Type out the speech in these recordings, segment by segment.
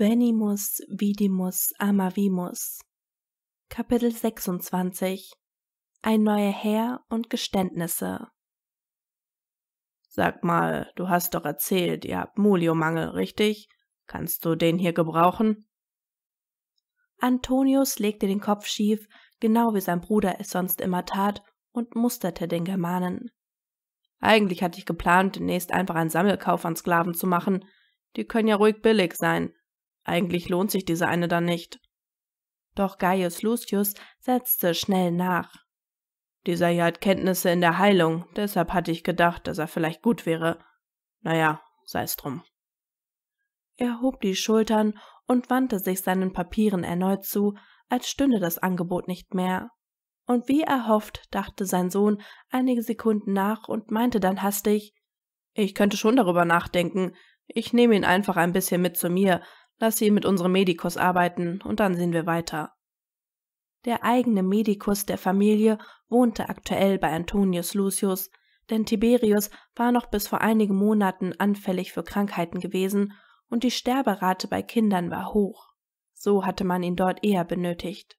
Venimus vidimus amavimus. Kapitel 26 Ein neuer Herr und Geständnisse Sag mal, du hast doch erzählt, ihr habt Muliomangel, richtig? Kannst du den hier gebrauchen? Antonius legte den Kopf schief, genau wie sein Bruder es sonst immer tat, und musterte den Germanen. Eigentlich hatte ich geplant, demnächst einfach einen Sammelkauf an Sklaven zu machen. Die können ja ruhig billig sein, eigentlich lohnt sich diese eine dann nicht. Doch Gaius Lucius setzte schnell nach. Dieser hier hat Kenntnisse in der Heilung, deshalb hatte ich gedacht, dass er vielleicht gut wäre. Naja, sei's drum. Er hob die Schultern und wandte sich seinen Papieren erneut zu, als stünde das Angebot nicht mehr. Und wie erhofft, dachte sein Sohn einige Sekunden nach und meinte dann hastig Ich könnte schon darüber nachdenken, ich nehme ihn einfach ein bisschen mit zu mir, Lass sie mit unserem Medikus arbeiten und dann sehen wir weiter. Der eigene Medikus der Familie wohnte aktuell bei Antonius Lucius, denn Tiberius war noch bis vor einigen Monaten anfällig für Krankheiten gewesen und die Sterberate bei Kindern war hoch. So hatte man ihn dort eher benötigt.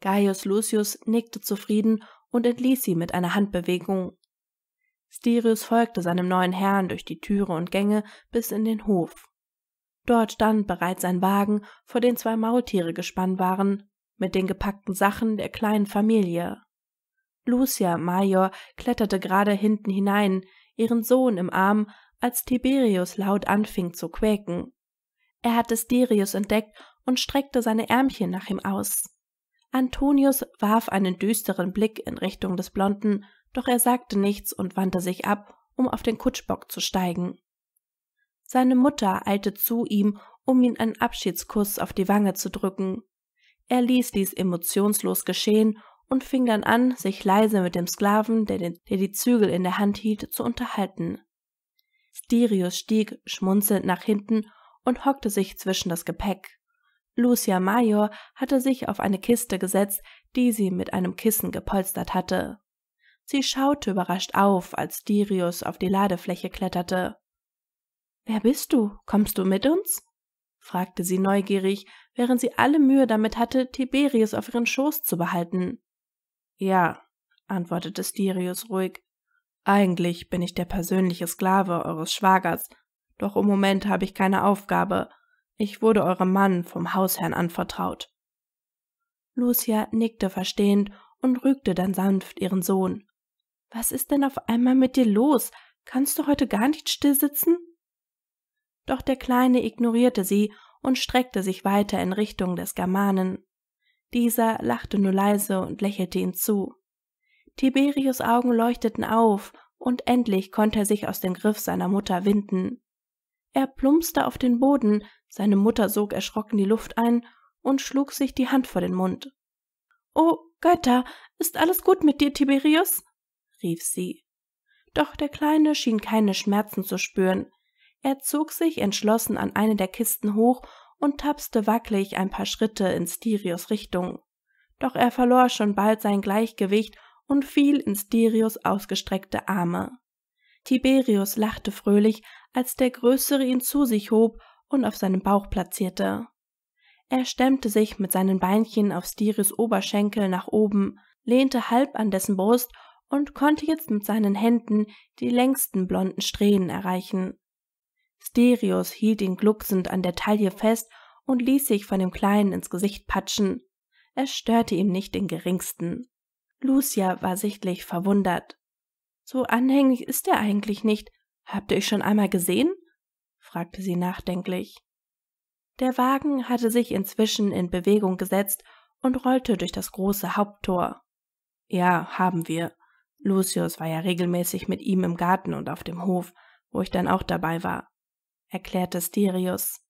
Gaius Lucius nickte zufrieden und entließ sie mit einer Handbewegung. Styrius folgte seinem neuen Herrn durch die Türe und Gänge bis in den Hof. Dort stand bereits ein Wagen, vor den zwei Maultiere gespannt waren, mit den gepackten Sachen der kleinen Familie. Lucia Major kletterte gerade hinten hinein, ihren Sohn im Arm, als Tiberius laut anfing zu quäken. Er hatte Stirius entdeckt und streckte seine Ärmchen nach ihm aus. Antonius warf einen düsteren Blick in Richtung des Blonden, doch er sagte nichts und wandte sich ab, um auf den Kutschbock zu steigen. Seine Mutter eilte zu ihm, um ihm einen Abschiedskuss auf die Wange zu drücken. Er ließ dies emotionslos geschehen und fing dann an, sich leise mit dem Sklaven, der, den, der die Zügel in der Hand hielt, zu unterhalten. Styrius stieg schmunzelnd nach hinten und hockte sich zwischen das Gepäck. Lucia Major hatte sich auf eine Kiste gesetzt, die sie mit einem Kissen gepolstert hatte. Sie schaute überrascht auf, als Styrius auf die Ladefläche kletterte. Wer bist du? Kommst du mit uns? fragte sie neugierig, während sie alle Mühe damit hatte, Tiberius auf ihren Schoß zu behalten. Ja, antwortete Styrius ruhig. Eigentlich bin ich der persönliche Sklave eures Schwagers, doch im Moment habe ich keine Aufgabe. Ich wurde eurem Mann vom Hausherrn anvertraut. Lucia nickte verstehend und rügte dann sanft ihren Sohn. Was ist denn auf einmal mit dir los? Kannst du heute gar nicht still sitzen? Doch der Kleine ignorierte sie und streckte sich weiter in Richtung des Germanen. Dieser lachte nur leise und lächelte ihm zu. Tiberius Augen leuchteten auf, und endlich konnte er sich aus dem Griff seiner Mutter winden. Er plumpste auf den Boden, seine Mutter sog erschrocken die Luft ein und schlug sich die Hand vor den Mund. Oh Götter, ist alles gut mit dir, Tiberius? rief sie. Doch der Kleine schien keine Schmerzen zu spüren, er zog sich entschlossen an eine der Kisten hoch und tapste wackelig ein paar Schritte in Stirios Richtung. Doch er verlor schon bald sein Gleichgewicht und fiel in Stirios ausgestreckte Arme. Tiberius lachte fröhlich, als der Größere ihn zu sich hob und auf seinem Bauch platzierte. Er stemmte sich mit seinen Beinchen auf Stirios Oberschenkel nach oben, lehnte halb an dessen Brust und konnte jetzt mit seinen Händen die längsten blonden Strähnen erreichen. Sterius hielt ihn glucksend an der Taille fest und ließ sich von dem Kleinen ins Gesicht patschen. Es störte ihm nicht den geringsten. Lucia war sichtlich verwundert. So anhänglich ist er eigentlich nicht. Habt ihr euch schon einmal gesehen? fragte sie nachdenklich. Der Wagen hatte sich inzwischen in Bewegung gesetzt und rollte durch das große Haupttor. Ja, haben wir. Lucius war ja regelmäßig mit ihm im Garten und auf dem Hof, wo ich dann auch dabei war erklärte Styrius.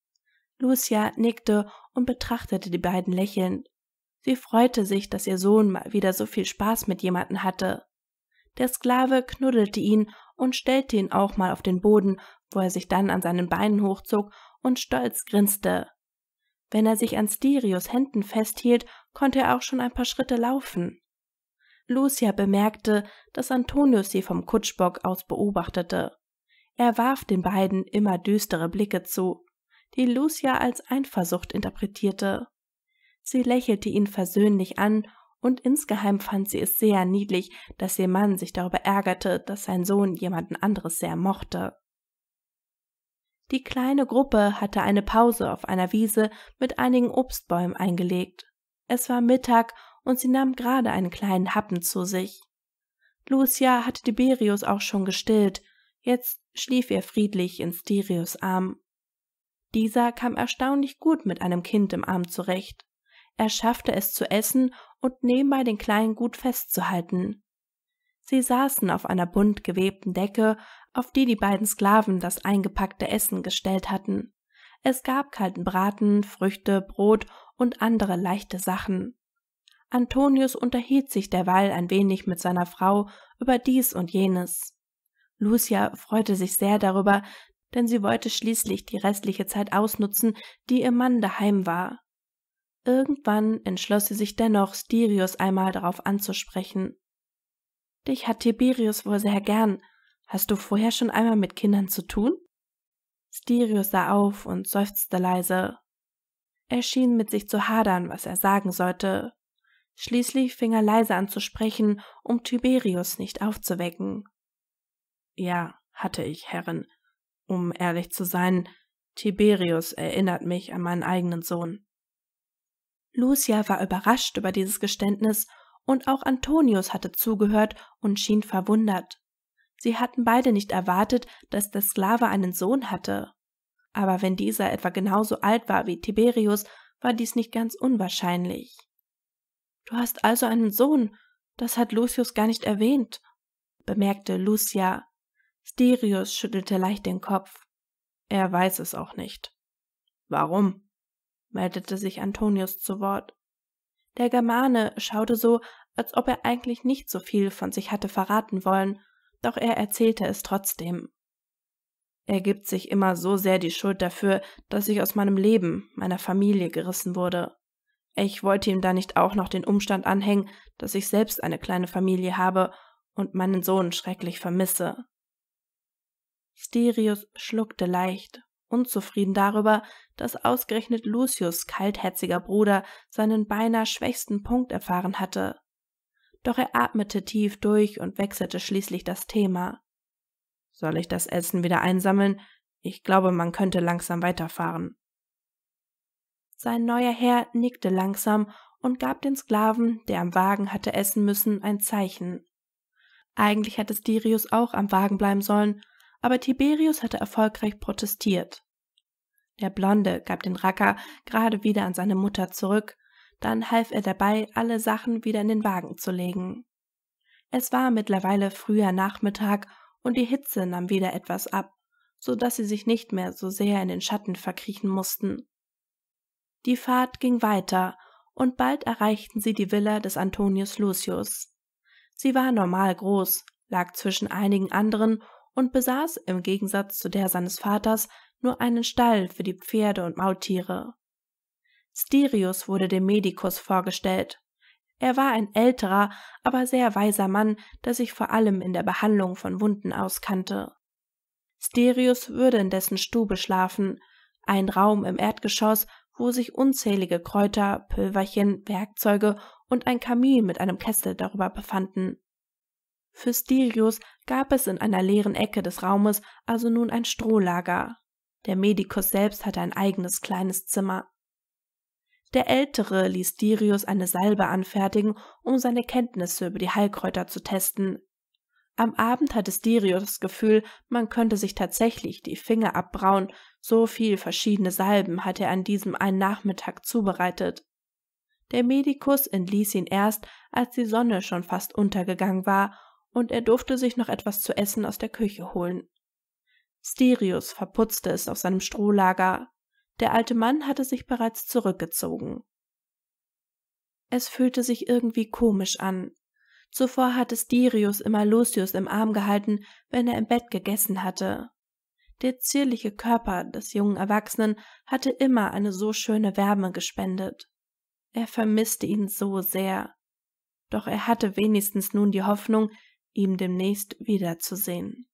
Lucia nickte und betrachtete die beiden lächelnd. Sie freute sich, dass ihr Sohn mal wieder so viel Spaß mit jemanden hatte. Der Sklave knuddelte ihn und stellte ihn auch mal auf den Boden, wo er sich dann an seinen Beinen hochzog und stolz grinste. Wenn er sich an Styrius Händen festhielt, konnte er auch schon ein paar Schritte laufen. Lucia bemerkte, dass Antonius sie vom Kutschbock aus beobachtete. Er warf den beiden immer düstere Blicke zu, die Lucia als Eifersucht interpretierte. Sie lächelte ihn versöhnlich an und insgeheim fand sie es sehr niedlich, dass ihr Mann sich darüber ärgerte, dass sein Sohn jemanden anderes sehr mochte. Die kleine Gruppe hatte eine Pause auf einer Wiese mit einigen Obstbäumen eingelegt. Es war Mittag und sie nahm gerade einen kleinen Happen zu sich. Lucia hatte Tiberius auch schon gestillt, Jetzt schlief er friedlich in Stereos Arm. Dieser kam erstaunlich gut mit einem Kind im Arm zurecht. Er schaffte es zu essen und nebenbei den Kleinen gut festzuhalten. Sie saßen auf einer bunt gewebten Decke, auf die die beiden Sklaven das eingepackte Essen gestellt hatten. Es gab kalten Braten, Früchte, Brot und andere leichte Sachen. Antonius unterhielt sich derweil ein wenig mit seiner Frau über dies und jenes. Lucia freute sich sehr darüber, denn sie wollte schließlich die restliche Zeit ausnutzen, die ihr Mann daheim war. Irgendwann entschloss sie sich dennoch, Styrius einmal darauf anzusprechen. Dich hat Tiberius wohl sehr gern. Hast du vorher schon einmal mit Kindern zu tun? Styrius sah auf und seufzte leise. Er schien mit sich zu hadern, was er sagen sollte. Schließlich fing er leise an zu sprechen, um Tiberius nicht aufzuwecken. Ja, hatte ich, Herrin. Um ehrlich zu sein, Tiberius erinnert mich an meinen eigenen Sohn. Lucia war überrascht über dieses Geständnis, und auch Antonius hatte zugehört und schien verwundert. Sie hatten beide nicht erwartet, dass der Sklave einen Sohn hatte. Aber wenn dieser etwa genauso alt war wie Tiberius, war dies nicht ganz unwahrscheinlich. Du hast also einen Sohn, das hat Lucius gar nicht erwähnt, bemerkte Lucia. Stereos schüttelte leicht den Kopf. Er weiß es auch nicht. Warum? meldete sich Antonius zu Wort. Der Germane schaute so, als ob er eigentlich nicht so viel von sich hatte verraten wollen, doch er erzählte es trotzdem. Er gibt sich immer so sehr die Schuld dafür, dass ich aus meinem Leben, meiner Familie gerissen wurde. Ich wollte ihm da nicht auch noch den Umstand anhängen, dass ich selbst eine kleine Familie habe und meinen Sohn schrecklich vermisse. Sterius schluckte leicht, unzufrieden darüber, dass ausgerechnet Lucius kaltherziger Bruder seinen beinahe schwächsten Punkt erfahren hatte. Doch er atmete tief durch und wechselte schließlich das Thema. Soll ich das Essen wieder einsammeln? Ich glaube, man könnte langsam weiterfahren. Sein neuer Herr nickte langsam und gab den Sklaven, der am Wagen hatte essen müssen, ein Zeichen. Eigentlich hätte Stirius auch am Wagen bleiben sollen, aber Tiberius hatte erfolgreich protestiert. Der Blonde gab den Racker gerade wieder an seine Mutter zurück, dann half er dabei, alle Sachen wieder in den Wagen zu legen. Es war mittlerweile früher Nachmittag und die Hitze nahm wieder etwas ab, so dass sie sich nicht mehr so sehr in den Schatten verkriechen mussten. Die Fahrt ging weiter, und bald erreichten sie die Villa des Antonius Lucius. Sie war normal groß, lag zwischen einigen anderen und besaß im Gegensatz zu der seines Vaters nur einen Stall für die Pferde und Maultiere. Styrius wurde dem Medikus vorgestellt. Er war ein älterer, aber sehr weiser Mann, der sich vor allem in der Behandlung von Wunden auskannte. Styrius würde in dessen Stube schlafen, ein Raum im Erdgeschoss, wo sich unzählige Kräuter, Pülverchen, Werkzeuge und ein Kamin mit einem Kessel darüber befanden. Für Stirius gab es in einer leeren Ecke des Raumes also nun ein Strohlager. Der Medikus selbst hatte ein eigenes kleines Zimmer. Der Ältere ließ Stirius eine Salbe anfertigen, um seine Kenntnisse über die Heilkräuter zu testen. Am Abend hatte Stirius das Gefühl, man könnte sich tatsächlich die Finger abbrauen, so viel verschiedene Salben hatte er an diesem einen Nachmittag zubereitet. Der Medikus entließ ihn erst, als die Sonne schon fast untergegangen war und er durfte sich noch etwas zu essen aus der Küche holen. Sterius verputzte es auf seinem Strohlager. Der alte Mann hatte sich bereits zurückgezogen. Es fühlte sich irgendwie komisch an. Zuvor hatte Sterius immer Lucius im Arm gehalten, wenn er im Bett gegessen hatte. Der zierliche Körper des jungen Erwachsenen hatte immer eine so schöne Wärme gespendet. Er vermisste ihn so sehr. Doch er hatte wenigstens nun die Hoffnung, ihm demnächst wiederzusehen.